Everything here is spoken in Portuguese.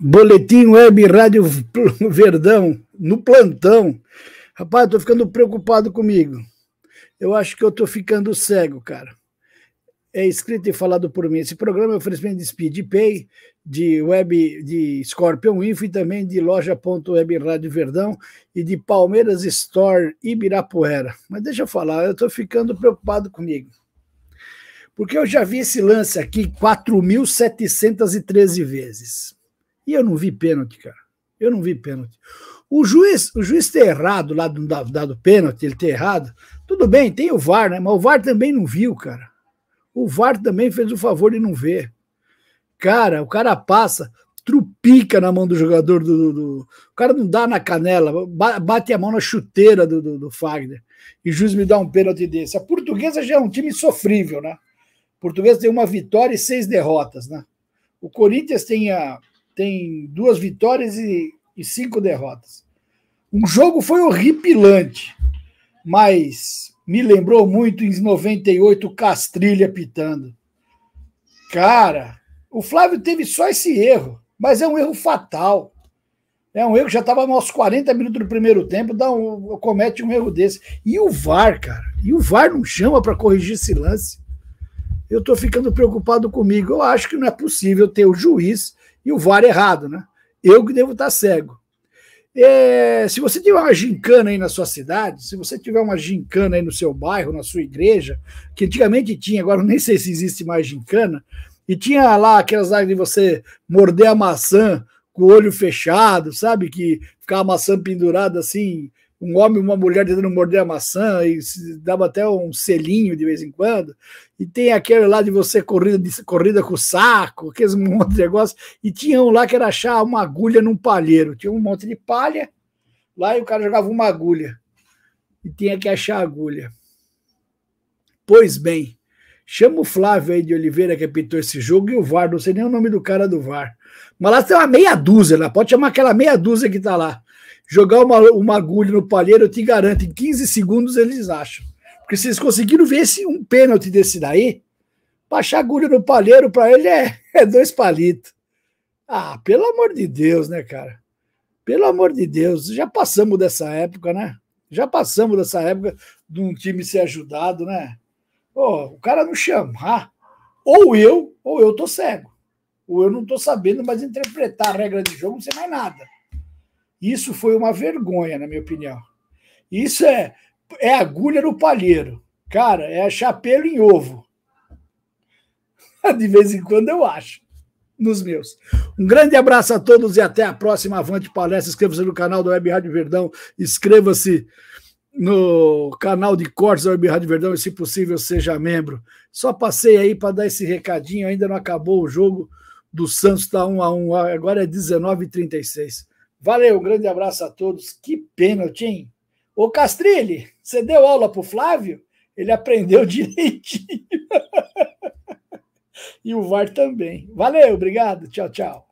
Boletim Web Rádio Verdão, no plantão. Rapaz, eu tô ficando preocupado comigo. Eu acho que eu tô ficando cego, cara. É escrito e falado por mim. Esse programa é oferecimento de SpeedPay, de web de Scorpion Info e também de loja.web Rádio Verdão e de Palmeiras Store Ibirapuera. Mas deixa eu falar, eu tô ficando preocupado comigo. Porque eu já vi esse lance aqui 4.713 vezes. E eu não vi pênalti, cara. Eu não vi pênalti. O juiz, o juiz ter errado lá do dado pênalti, ele ter errado. Tudo bem, tem o VAR, né? Mas o VAR também não viu, cara. O VAR também fez o favor de não ver. Cara, o cara passa, trupica na mão do jogador do, do, do, O cara não dá na canela, bate a mão na chuteira do, do, do Fagner. E o juiz me dá um pênalti desse. A portuguesa já é um time sofrível, né? A portuguesa tem uma vitória e seis derrotas, né? O Corinthians tem a, tem duas vitórias e, e cinco derrotas. Um jogo foi horripilante, mas me lembrou muito em 98 Castrilha pitando. Cara, o Flávio teve só esse erro, mas é um erro fatal. É um erro que já estava aos 40 minutos do primeiro tempo, dá um, comete um erro desse. E o VAR, cara? E o VAR não chama para corrigir esse lance? Eu estou ficando preocupado comigo. Eu acho que não é possível ter o juiz e o VAR errado, né? Eu que devo estar cego. É, se você tiver uma gincana aí na sua cidade, se você tiver uma gincana aí no seu bairro, na sua igreja, que antigamente tinha, agora nem sei se existe mais gincana, e tinha lá aquelas lá de você morder a maçã com o olho fechado, sabe? Que ficava a maçã pendurada assim, um homem e uma mulher tentando morder a maçã e dava até um selinho de vez em quando. E tem aquele lá de você corrida, de, corrida com o saco, aqueles monte de negócio. E tinha um lá que era achar uma agulha num palheiro. Tinha um monte de palha lá e o cara jogava uma agulha. E tinha que achar a agulha. Pois bem, chama o Flávio aí de Oliveira que apitou esse jogo e o VAR, não sei nem o nome do cara do VAR. Mas lá tem uma meia dúzia, lá pode chamar aquela meia dúzia que está lá jogar uma, uma agulha no palheiro, eu te garanto, em 15 segundos eles acham. Porque se eles conseguiram ver esse, um pênalti desse daí, baixar agulha no palheiro para ele é, é dois palitos. Ah, pelo amor de Deus, né, cara? Pelo amor de Deus, já passamos dessa época, né? Já passamos dessa época de um time ser ajudado, né? Oh, o cara não chamar. Ou eu, ou eu tô cego. Ou eu não tô sabendo mais interpretar a regra de jogo, não sei mais nada. Isso foi uma vergonha, na minha opinião. Isso é, é agulha no palheiro. Cara, é chapéu em ovo. De vez em quando eu acho nos meus. Um grande abraço a todos e até a próxima Avante Palestra. Inscreva-se no canal da Web Rádio Verdão, inscreva-se no canal de cortes da Web Rádio Verdão e, se possível, seja membro. Só passei aí para dar esse recadinho, ainda não acabou o jogo do Santos, está 1 a 1 agora é 19h36. Valeu, um grande abraço a todos. Que pênalti, hein? Ô Castrilli, você deu aula pro Flávio? Ele aprendeu direitinho. e o VAR também. Valeu, obrigado. Tchau, tchau.